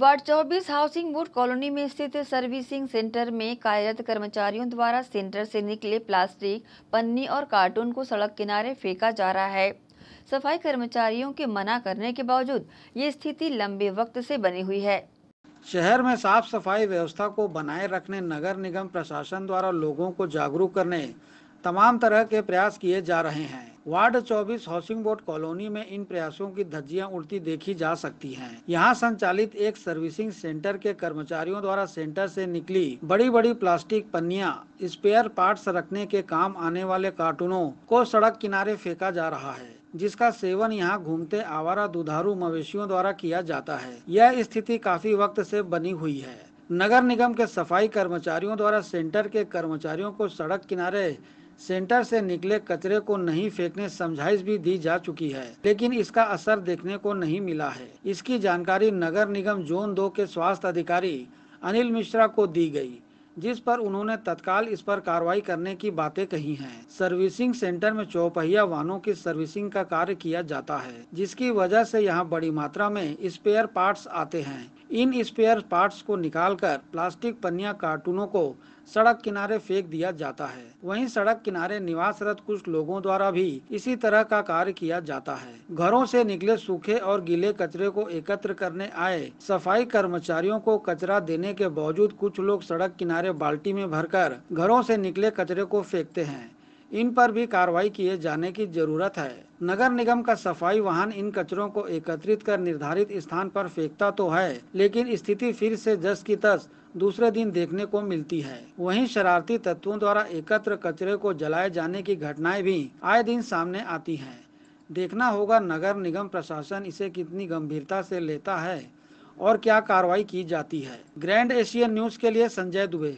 Ward चौबीस housing board colony में स्थित सर्विसिंग सेंटर में कार्यरत कर्मचारियों द्वारा सेंटर से निकले प्लास्टिक पन्नी और कार्टून को सड़क किनारे फेंका जा रहा है सफाई कर्मचारियों के मना करने के बावजूद ये स्थिति लंबे वक्त से बनी हुई है शहर में साफ सफाई व्यवस्था को बनाए रखने नगर निगम प्रशासन द्वारा लोगों को जागरूक करने तमाम तरह के प्रयास किए जा रहे हैं वार्ड 24 हाउसिंग बोर्ड कॉलोनी में इन प्रयासों की धज्जियां उड़ती देखी जा सकती हैं। यहां संचालित एक सर्विसिंग सेंटर के कर्मचारियों द्वारा सेंटर से निकली बड़ी बड़ी प्लास्टिक पन्निया स्पेयर पार्ट्स रखने के काम आने वाले कार्टूनों को सड़क किनारे फेंका जा रहा है जिसका सेवन यहाँ घूमते आवारा दुधारू मवेशियों द्वारा किया जाता है यह स्थिति काफी वक्त से बनी हुई है नगर निगम के सफाई कर्मचारियों द्वारा सेंटर के कर्मचारियों को सड़क किनारे सेंटर से निकले कचरे को नहीं फेंकने समझाइश भी दी जा चुकी है लेकिन इसका असर देखने को नहीं मिला है इसकी जानकारी नगर निगम जोन दो के स्वास्थ्य अधिकारी अनिल मिश्रा को दी गई जिस पर उन्होंने तत्काल इस पर कार्रवाई करने की बातें कही हैं। सर्विसिंग सेंटर में चौपहिया वाहनों की सर्विसिंग का कार्य किया जाता है जिसकी वजह से यहां बड़ी मात्रा में स्पेयर पार्ट्स आते हैं इन स्पेयर पार्ट्स को निकालकर प्लास्टिक पन्निया कार्टूनों को सड़क किनारे फेंक दिया जाता है वहीं सड़क किनारे निवासरत कुछ लोगों द्वारा भी इसी तरह का कार्य किया जाता है घरों से निकले सूखे और गीले कचरे को एकत्र करने आए सफाई कर्मचारियों को कचरा देने के बावजूद कुछ लोग सड़क किनारे बाल्टी में भरकर घरों से निकले कचरे को फेंकते हैं इन पर भी कार्रवाई किए जाने की जरूरत है नगर निगम का सफाई वाहन इन कचरों को एकत्रित कर निर्धारित स्थान पर फेंकता तो है लेकिन स्थिति फिर से जस की तस दूसरे दिन देखने को मिलती है वहीं शरारती तत्वों द्वारा एकत्र कचरे को जलाए जाने की घटनाएं भी आए दिन सामने आती हैं देखना होगा नगर निगम प्रशासन इसे कितनी गंभीरता से लेता है और क्या कार्रवाई की जाती है ग्रैंड एशियन न्यूज के लिए संजय दुबे